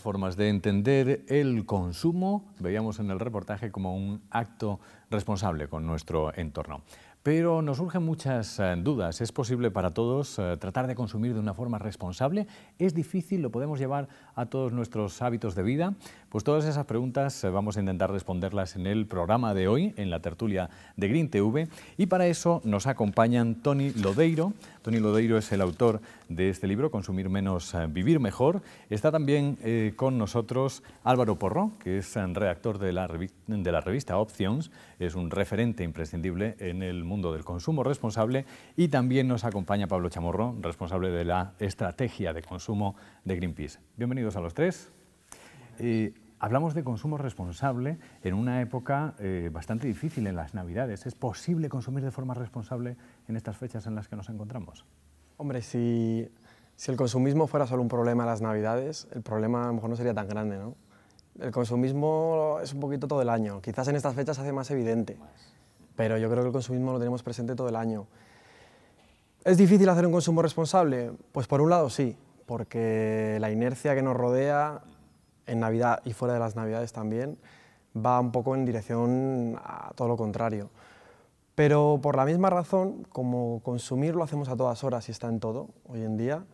formas de entender el consumo, veíamos en el reportaje, como un acto responsable con nuestro entorno. Pero nos surgen muchas eh, dudas. ¿Es posible para todos eh, tratar de consumir de una forma responsable? ¿Es difícil? ¿Lo podemos llevar a todos nuestros hábitos de vida? Pues todas esas preguntas eh, vamos a intentar responderlas en el programa de hoy, en la tertulia de Green TV. Y para eso nos acompañan Tony Lodeiro, Tony Lodeiro es el autor de este libro, Consumir menos, eh, vivir mejor. Está también eh, con nosotros Álvaro Porro, que es eh, redactor de la, de la revista Options, es un referente imprescindible en el mundo del consumo responsable y también nos acompaña Pablo Chamorro, responsable de la estrategia de consumo de Greenpeace. Bienvenidos a los tres. Hablamos de consumo responsable en una época eh, bastante difícil en las Navidades. ¿Es posible consumir de forma responsable en estas fechas en las que nos encontramos? Hombre, si, el consumismo fuera solo un problema en las Navidades, el problema a lo mejor no sería tan grande, ¿no? El consumismo es un poquito todo el año. Quizás en estas fechas se hace más evidente, pero yo creo que el consumismo lo tenemos presente todo el año. ¿Es difícil hacer un consumo responsable? Pues por un lado sí, porque la inercia que nos rodea en Navidad y fuera de las Navidades también, va un poco en dirección a todo lo contrario. Pero por la misma razón, como consumir lo hacemos a todas horas y está en todo hoy en día,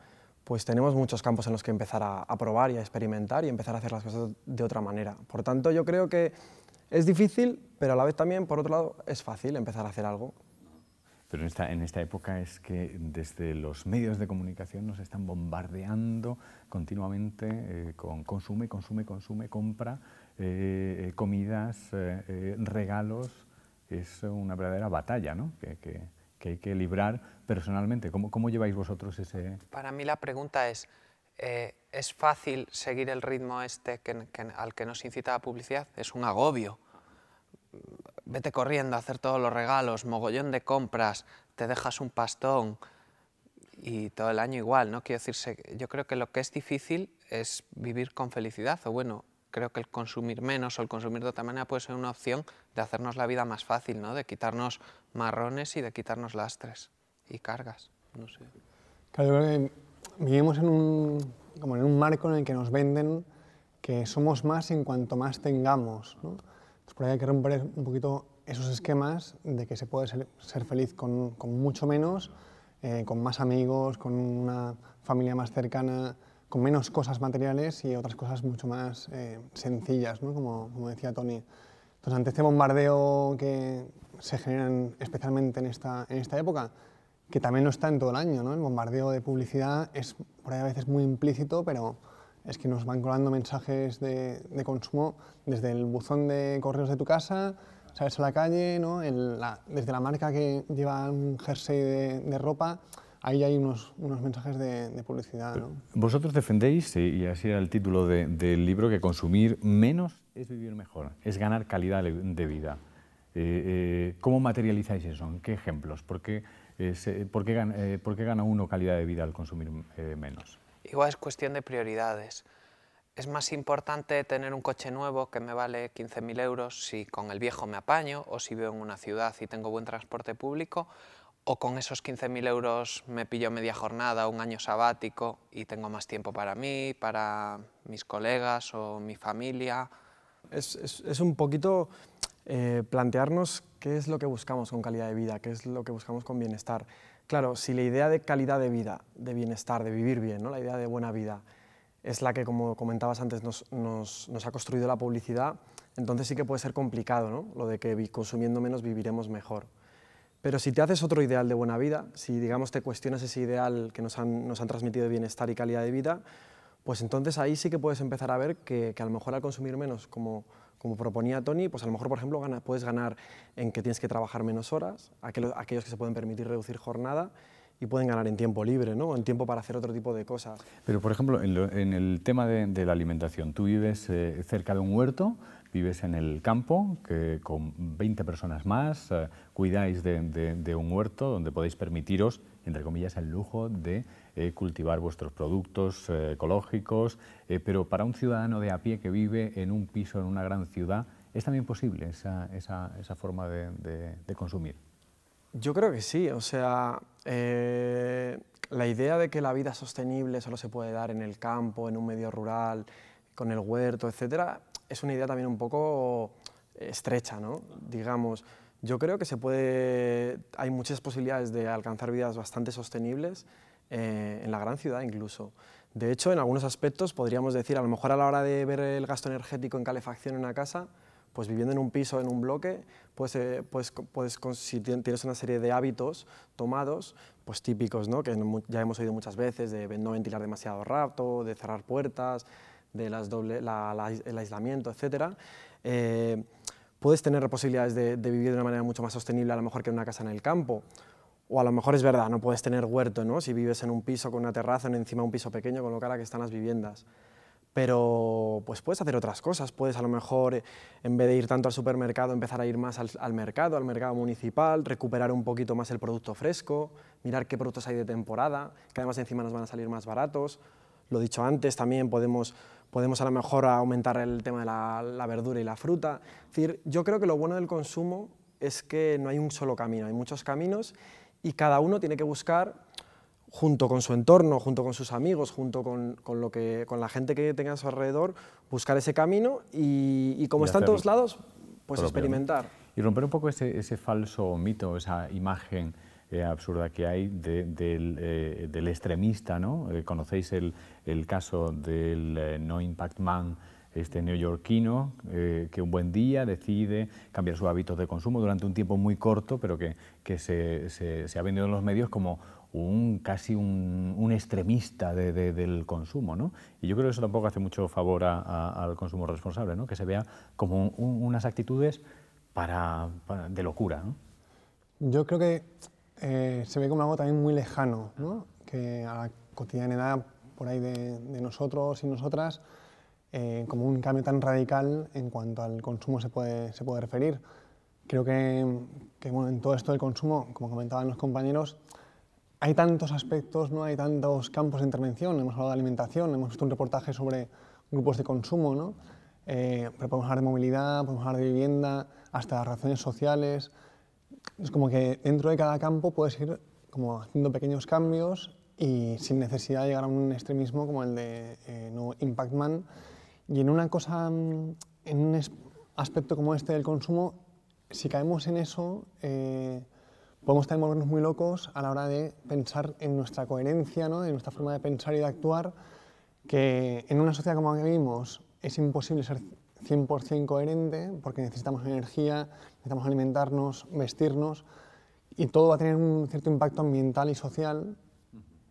pues tenemos muchos campos en los que empezar a, a probar y a experimentar y empezar a hacer las cosas de otra manera. Por tanto, yo creo que es difícil, pero a la vez también, por otro lado, es fácil empezar a hacer algo. Pero en esta, en esta época es que desde los medios de comunicación nos están bombardeando continuamente eh, con consume, consume, consume, compra, eh, eh, comidas, regalos. Es una verdadera batalla ¿no? que, que, que, hay que librar personalmente. ¿Cómo, ¿Cómo lleváis vosotros ese...? Para mí la pregunta es, ¿es fácil seguir el ritmo este que, al que nos incita la publicidad? Es un agobio vete corriendo a hacer todos los regalos, mogollón de compras, te dejas un pastón y todo el año igual, ¿no? Quiero decirse, yo creo que lo que es difícil es vivir con felicidad, o bueno, creo que el consumir menos o el consumir de otra manera puede ser una opción de hacernos la vida más fácil, ¿no? De quitarnos marrones y de quitarnos lastres y cargas, no sé. Claro, vivimos en un, como en un marco en el que nos venden que somos más en cuanto más tengamos, ¿no? Pues por ahí hay que romper un poquito esos esquemas de que se puede ser, feliz con, mucho menos, eh, con más amigos, con una familia más cercana, con menos cosas materiales y otras cosas mucho más eh, sencillas, como, decía Tony. Entonces, ante este bombardeo que se genera especialmente en esta, en esta época, que también no está en todo el año, el bombardeo de publicidad es por ahí a veces muy implícito, pero es que nos van colando mensajes de, consumo desde el buzón de correos de tu casa, sales a la calle, ¿no? desde la marca que lleva un jersey de, ropa, ahí hay unos, mensajes de, publicidad. Vosotros defendéis, y así era el título del libro, que consumir menos es vivir mejor, es ganar calidad de vida. Eh, eh, ¿Cómo materializáis eso? qué ejemplos? ¿Por eh, ¿Por qué, gana, uno calidad de vida al consumir menos? Igual es cuestión de prioridades. Es más importante tener un coche nuevo que me vale 15.000 euros si con el viejo me apaño o si vivo en una ciudad y tengo buen transporte público o con esos 15.000 euros me pillo media jornada, un año sabático y tengo más tiempo para mí, para mis colegas o mi familia. Es, un poquito eh, plantearnos qué es lo que buscamos con calidad de vida, qué es lo que buscamos con bienestar. Claro, si la idea de calidad de vida, de bienestar, de vivir bien, ¿no? la idea de buena vida, es la que, como comentabas antes, nos, ha construido la publicidad, entonces sí que puede ser complicado, ¿no? lo de que consumiendo menos viviremos mejor. Pero si te haces otro ideal de buena vida, si digamos te cuestionas ese ideal que nos han, transmitido de bienestar y calidad de vida, pues entonces ahí sí que puedes empezar a ver que a lo mejor al consumir menos, como como proponía Tony, pues a lo mejor, por ejemplo, puedes ganar en que tienes que trabajar menos horas, aquellos que se pueden permitir reducir jornada y pueden ganar en tiempo libre, ¿no? en tiempo para hacer otro tipo de cosas. Pero, por ejemplo, en, el tema de, la alimentación, tú vives eh, cerca de un huerto, vives en el campo, que con 20 personas más, eh, cuidáis de un huerto donde podéis permitiros entre comillas, el lujo de eh, cultivar vuestros productos eh, ecológicos, eh, pero para un ciudadano de a pie que vive en un piso en una gran ciudad, ¿es también posible esa, forma de, consumir? Yo creo que sí, o sea, la idea de que la vida sostenible solo se puede dar en el campo, en un medio rural, con el huerto, etcétera, es una idea también un poco estrecha, ¿no? Digamos, yo creo que se puede, hay muchas posibilidades de alcanzar vidas bastante sostenibles eh, en la gran ciudad incluso. De hecho, en algunos aspectos podríamos decir, a lo mejor a la hora de ver el gasto energético en calefacción en una casa, pues viviendo en un piso, en un bloque, pues, eh, pues, pues si tienes una serie de hábitos tomados, pues típicos, ¿no? que ya hemos oído muchas veces, de no ventilar demasiado rato, de cerrar puertas, de las el aislamiento, etcétera. Eh, puedes tener posibilidades de, vivir de una manera mucho más sostenible a lo mejor que en una casa en el campo. O a lo mejor es verdad, no puedes tener huerto, ¿no? Si vives en un piso con una terraza, en encima un piso pequeño, con lo cara que están las viviendas. Pero pues puedes hacer otras cosas, puedes a lo mejor en vez de ir tanto al supermercado empezar a ir más al, al mercado, al mercado municipal, recuperar un poquito más el producto fresco, mirar qué productos hay de temporada, que además encima nos van a salir más baratos. Lo dicho antes, también podemos podemos a lo mejor aumentar el tema de la, verdura y la fruta. Es decir, yo creo que lo bueno del consumo es que no hay un solo camino, hay muchos caminos y cada uno tiene que buscar junto con su entorno, junto con sus amigos, junto con, con, lo que, con la gente que tenga a su alrededor, buscar ese camino y, como está en todos lados, pues experimentar. Y romper un poco ese, ese falso mito, esa imagen eh, absurda que hay eh, del, extremista. ¿no? Eh, Conocéis el, caso del No Impact Man este neoyorquino que un buen día decide cambiar su hábito de consumo durante un tiempo muy corto, pero que, se, se, ha vendido en los medios como un casi un, extremista del consumo. ¿no? Y yo creo que eso tampoco hace mucho favor al consumo responsable, que se vea como unas actitudes para, de locura. Yo creo que eh, se ve como algo también muy lejano, que a la cotidianidad por ahí de, nosotros y nosotras, eh, como un cambio tan radical en cuanto al consumo se puede, referir. Creo que, en todo esto del consumo, como comentaban los compañeros, hay tantos aspectos, ¿no? hay tantos campos de intervención, hemos hablado de alimentación, hemos visto un reportaje sobre grupos de consumo, ¿no? Eh, pero podemos hablar de movilidad, podemos hablar de vivienda, hasta relaciones sociales, es como que dentro de cada campo puedes ir como haciendo pequeños cambios y sin necesidad de llegar a un extremismo como el de eh, no Impact Man. Y en una cosa, mm, en un aspecto como este del consumo, si caemos en eso, eh, podemos también volvernos muy locos a la hora de pensar en nuestra coherencia, ¿no? en nuestra forma de pensar y de actuar, que en una sociedad como la que vivimos es imposible ser 100% coherente, porque necesitamos energía, necesitamos alimentarnos, vestirnos, y todo va a tener un cierto impacto ambiental y social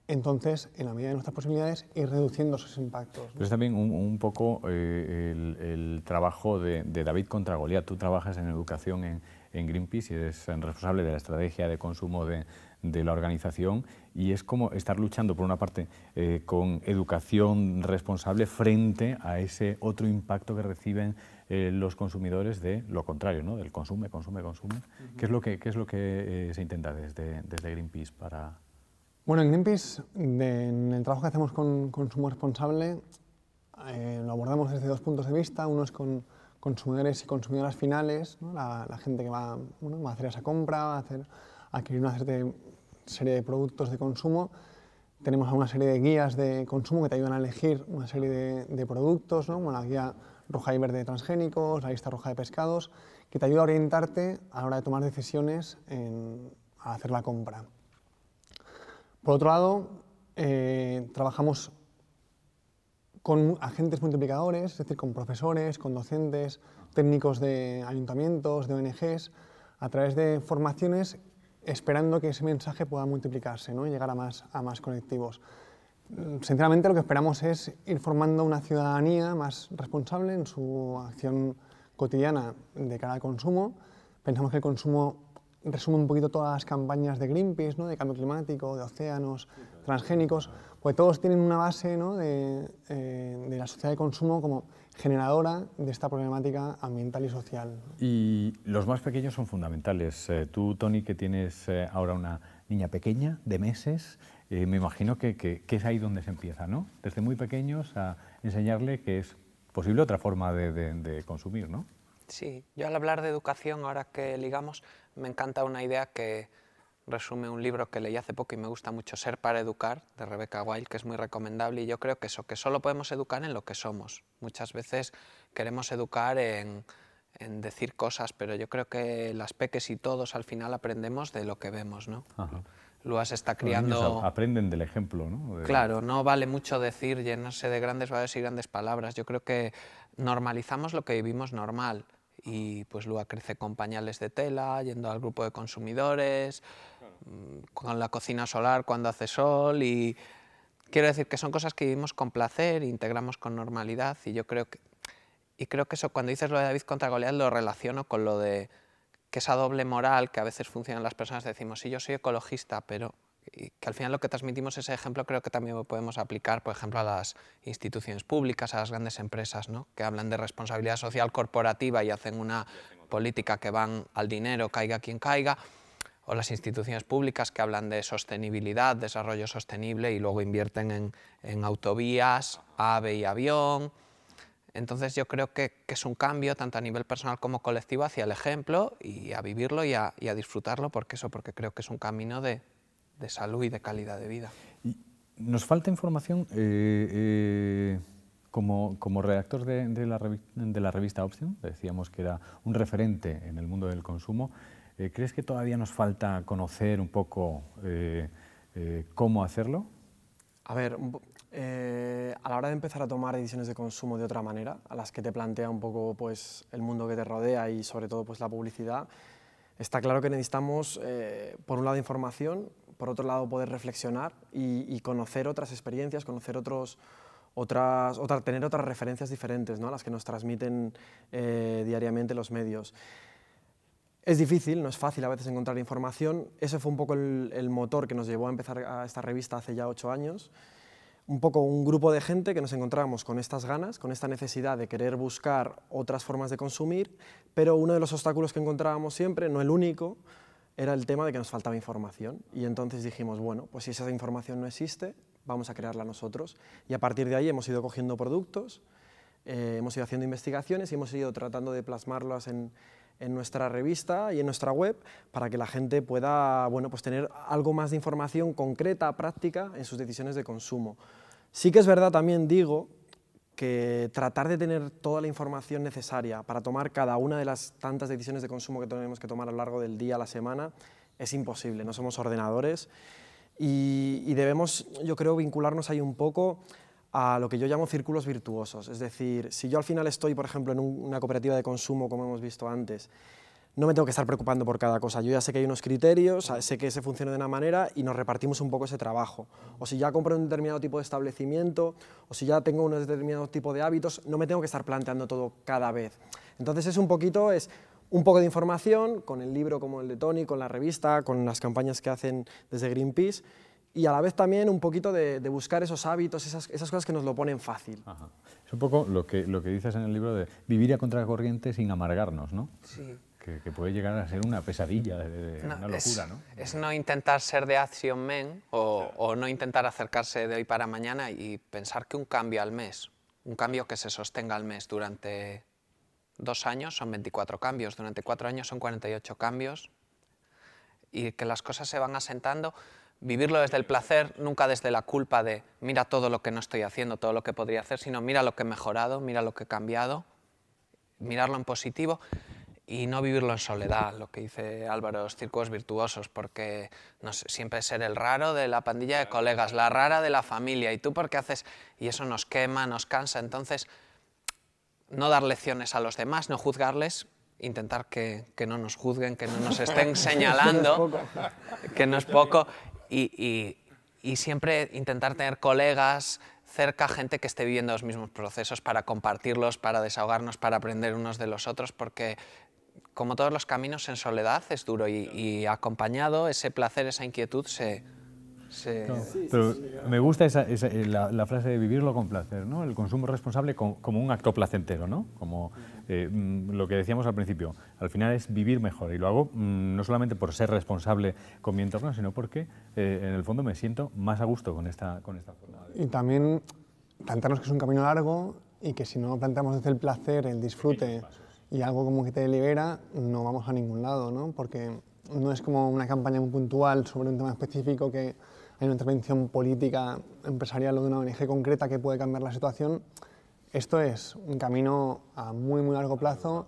entonces, en la medida de nuestras posibilidades, ir reduciendo esos impactos. es también un, poco eh, el, trabajo de, David contra Tú trabajas en educación en, Greenpeace y eres responsable de la estrategia de consumo de, la organización y es como estar luchando, por una parte, eh, con educación responsable frente a ese otro impacto que reciben eh, los consumidores de lo contrario, ¿no? del consume, consume, consume. ¿Qué es lo que, es lo que se intenta desde, desde Greenpeace para...? Bueno, en Greenpeace, en el trabajo que hacemos con consumo responsable, eh, lo abordamos desde dos puntos de vista. Uno es con consumidores y consumidoras finales, la, gente que va, a hacer esa compra, va a, hacer, adquirir una serie de productos de consumo. Tenemos una serie de guías de consumo que te ayudan a elegir una serie de, productos, como la guía roja y verde de transgénicos, la lista roja de pescados, que te ayuda a orientarte a la hora de tomar decisiones a hacer la compra. Por otro lado, eh, trabajamos con agentes multiplicadores, es decir, con profesores, con docentes, técnicos de ayuntamientos, de ONGs, a través de formaciones esperando que ese mensaje pueda multiplicarse ¿no? y llegar a más, a más colectivos. Sinceramente lo que esperamos es ir formando una ciudadanía más responsable en su acción cotidiana de cara al consumo. Pensamos que el consumo resume un poquito todas las campañas de Greenpeace, ¿no? de cambio climático, de océanos, transgénicos, pues todos tienen una base eh, de, la sociedad de consumo como generadora de esta problemática ambiental y social. Y los más pequeños son fundamentales. Eh, tú, Tony, que tienes eh, ahora una niña pequeña, de meses, me imagino que, es ahí donde se empieza, ¿no? Desde muy pequeños a enseñarle que es posible otra forma de, de consumir, ¿no? Sí, yo al hablar de educación, ahora que ligamos, me encanta una idea que resume un libro que leí hace poco y me gusta mucho, Ser para Educar, de Rebecca Wild, que es muy recomendable, y yo creo que eso, que solo podemos educar en lo que somos. Muchas veces queremos educar en, decir cosas, pero yo creo que las peques y todos al final aprendemos de lo que vemos, ¿no? Ajá. está criando... aprenden del ejemplo, ¿no? Claro, no vale mucho decir, llenarse de grandes valores y grandes palabras. Yo creo que normalizamos lo que vivimos normal y pues Lua crece con pañales de tela, yendo al grupo de consumidores, con la cocina solar cuando hace sol y quiero decir que son cosas que vivimos con placer, integramos con normalidad y yo creo que, y creo que eso cuando dices lo de David contra Goliat lo relaciono con lo de que esa doble moral que a veces funcionan las personas, decimos, sí, yo soy ecologista, pero que al final lo que transmitimos ese ejemplo creo que también podemos aplicar, por ejemplo, a las instituciones públicas, a las grandes empresas, que hablan de responsabilidad social corporativa y hacen una política que van al dinero, caiga quien caiga, o las instituciones públicas que hablan de sostenibilidad, desarrollo sostenible y luego invierten en, autovías, ave y avión. Entonces yo creo que, es un cambio tanto a nivel personal como colectivo hacia el ejemplo y a vivirlo y a, y a disfrutarlo porque eso porque creo que es un camino de, de salud y de calidad de vida. Nos falta información eh, eh, como, como, redactor de, la revista Option, decíamos que era un referente en el mundo del consumo. Eh, ¿Crees que todavía nos falta conocer un poco cómo hacerlo? A ver, a la hora de empezar a tomar decisiones de consumo de otra manera, a las que te plantea un poco pues, el mundo que te rodea y sobre todo pues, la publicidad, está claro que necesitamos, por un lado, información, por otro lado poder reflexionar y, conocer otras experiencias, conocer otros, otras, tener otras referencias diferentes ¿no? a las que nos transmiten eh, diariamente los medios. Es difícil, no es fácil a veces encontrar información. Ese fue un poco el, el, motor que nos llevó a empezar a esta revista hace ya ocho años. Un poco un grupo de gente que nos encontrábamos con estas ganas, con esta necesidad de querer buscar otras formas de consumir, pero uno de los obstáculos que encontrábamos siempre, no el único, era el tema de que nos faltaba información y entonces dijimos, bueno, pues si esa información no existe, vamos a crearla nosotros y a partir de ahí hemos ido cogiendo productos, eh, hemos ido haciendo investigaciones y hemos ido tratando de plasmarlas en, nuestra revista y en nuestra web para que la gente pueda bueno, pues tener algo más de información concreta, práctica en sus decisiones de consumo. Sí que es verdad, también digo, que tratar de tener toda la información necesaria para tomar cada una de las tantas decisiones de consumo que tenemos que tomar a lo largo del día, a la semana, es imposible, no somos ordenadores y, debemos, yo creo, vincularnos ahí un poco a lo que yo llamo círculos virtuosos. Es decir, si yo al final estoy, por ejemplo, en una cooperativa de consumo, como hemos visto antes, no me tengo que estar preocupando por cada cosa. Yo ya sé que hay unos criterios, sé que se funciona de una manera y nos repartimos un poco ese trabajo. O si ya compro un determinado tipo de establecimiento, o si ya tengo un determinado tipo de hábitos, no me tengo que estar planteando todo cada vez. Entonces es un poquito, es un poco de información con el libro como el de Tony, con la revista, con las campañas que hacen desde Greenpeace y a la vez también un poquito de, buscar esos hábitos, esas, cosas que nos lo ponen fácil. Es un poco lo que, lo que dices en el libro de vivir a contracorriente sin amargarnos, ¿no? Sí que, puede llegar a ser una pesadilla, de, una locura, es, ¿no? Es no intentar ser de Action Men o, o, no intentar acercarse de hoy para mañana y pensar que un cambio al mes, un cambio que se sostenga al mes durante dos años son 24 cambios, durante cuatro años son 48 cambios y que las cosas se van asentando. Vivirlo desde el placer, nunca desde la culpa de mira todo lo que no estoy haciendo, todo lo que podría hacer, sino mira lo que he mejorado, mira lo que he cambiado, mirarlo en positivo y no vivirlo en soledad, lo que dice Álvaro, los círculos virtuosos, porque no siempre ser el raro de la pandilla de colegas, la rara de la familia, y tú porque haces, y eso nos quema, nos cansa, entonces no dar lecciones a los demás, no juzgarles, intentar que, no nos juzguen, que no nos estén señalando, que no es poco, y, y siempre intentar tener colegas, cerca gente que esté viviendo los mismos procesos para compartirlos, para desahogarnos, para aprender unos de los otros, porque como todos los caminos en soledad, es duro y, acompañado ese placer, esa inquietud se... pero me gusta esa, eh, la, frase de vivirlo con placer, ¿no? el consumo responsable como, un acto placentero, ¿no? como eh, mm, lo que decíamos al principio, al final es vivir mejor y lo hago mm, no solamente por ser responsable con mi entorno, sino porque eh, en el fondo me siento más a gusto con esta, con esta forma. Y también plantearnos que es un camino largo y que si no planteamos desde el placer, el disfrute y algo como que te libera, no vamos a ningún lado, ¿no? Porque no es como una campaña puntual sobre un tema específico que hay una intervención política, empresarial o de una ONG concreta que puede cambiar la situación. Esto es un camino a muy, muy largo plazo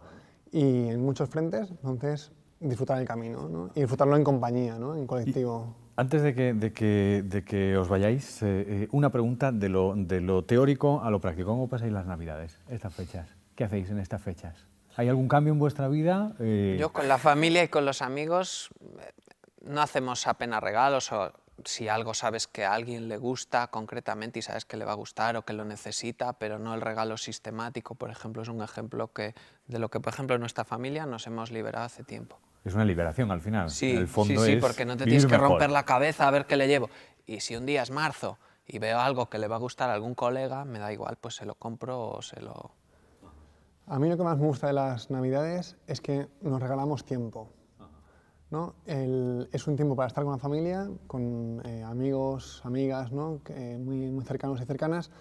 y en muchos frentes, entonces disfrutar el camino ¿no? y disfrutarlo en compañía, ¿no? en colectivo. antes de que, de que, de que os vayáis, eh, eh, una pregunta de lo, de lo teórico a lo práctico. ¿Cómo pasáis las Navidades, estas fechas? ¿Qué hacéis en estas fechas? ¿Hay algún cambio en vuestra vida? Eh, Yo con la familia y con los amigos eh, no hacemos apenas regalos o si algo sabes que a alguien le gusta concretamente y sabes que le va a gustar o que lo necesita, pero no el regalo sistemático, por ejemplo, es un ejemplo que, de lo que, por ejemplo, en nuestra familia nos hemos liberado hace tiempo. Es una liberación al final. Sí, sí, sí, porque no te tienes que romper la cabeza a ver qué le llevo. Y si un día es marzo y veo algo que le va a gustar a algún colega, me da igual, pues se lo compro o se lo a mí lo que más me gusta de las Navidades es que nos regalamos tiempo. ¿no? es un tiempo para estar con la familia, con eh, amigos, amigas, eh, muy, cercanos y cercanas,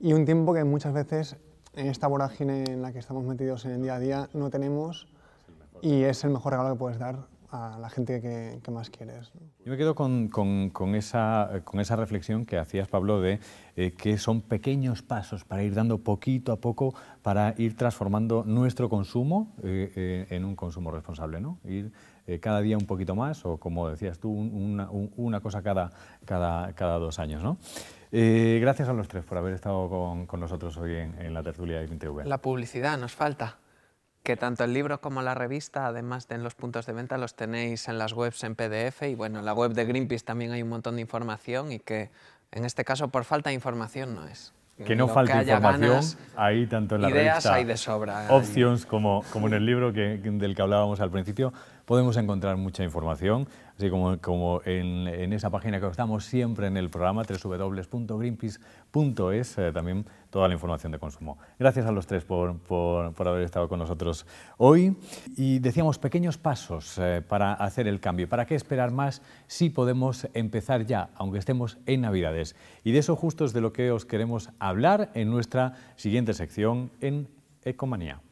y un tiempo que muchas veces en esta vorágine en la que estamos metidos en el día a día no tenemos y es el mejor regalo que puedes dar a la gente que, más quieres. Yo me quedo con, esa, con, esa, reflexión que hacías, Pablo, de eh, que son pequeños pasos para ir dando poquito a poco para ir transformando nuestro consumo eh, eh, en un consumo responsable, ¿no? Ir cada día un poquito más o, como decías tú, una, cosa cada, cada, cada, dos años, ¿no? gracias a los tres por haber estado con, nosotros hoy en, la tertulia de 20v. La publicidad nos falta que tanto el libro como la revista, además de en los puntos de venta, los tenéis en las webs en PDF y bueno, en la web de Greenpeace también hay un montón de información y que en este caso por falta de información no es. Que no falta información, ahí tanto en la revista hay Options como, como en el libro que, del que hablábamos al principio podemos encontrar mucha información, así como, en, esa página que estamos siempre en el programa, www.greenpeace.es, eh, también toda la información de consumo. Gracias a los tres por, por, por haber estado con nosotros hoy. Y decíamos pequeños pasos eh, para hacer el cambio. ¿Para qué esperar más si podemos empezar ya, aunque estemos en Navidades? Y de eso justo es de lo que os queremos hablar en nuestra siguiente sección en Ecomanía.